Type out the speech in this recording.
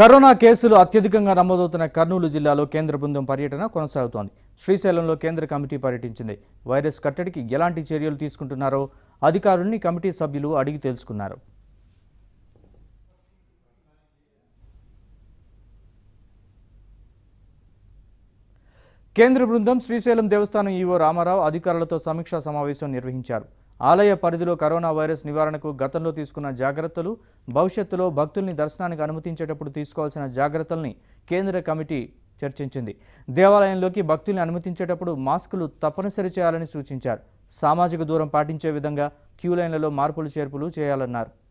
corona కేసులు అత్యధికంగా నమోదవుతున్న కర్నూలు జిల్లాలో కేంద్ర బృందం పర్యటన కొనసాగుతోంది శ్రీశైలంలో కేంద్ర కమిటీ పర్యటించింది వైరస్ కట్టడికి ఎలాంటి చర్యలు తీసుకుంటున్నారో అధికారుల్ని కమిటీ సభ్యులు అడిగి తెలుసుకున్నారు కేంద్ర బృందం శ్రీశైలం దేవస్థానం ఈవో రామారావు అధికారులతో సమీక్షా సమావేశం నిర్వహించారు ఆలయ పరిధిలో కరోనా వైరస్ నివారణకు గతంలో తీసుకున్న జాగ్రత్తలు భవిష్యత్తులో భక్తుల్ని దర్శనానికి అనుమతించేటప్పుడు తీసుకోవాల్సిన జాగ్రత్తల్ని కేంద్ర కమిటీ చర్చించింది దేవాలయంలోకి భక్తుల్ని అనుమతించేటప్పుడు మాస్కులు తప్పనిసరి చేయాలని సూచించారు సామాజిక దూరం పాటించే విధంగా క్యూ లైన్లలో మార్పులు చేర్పులు చేయాలన్నారు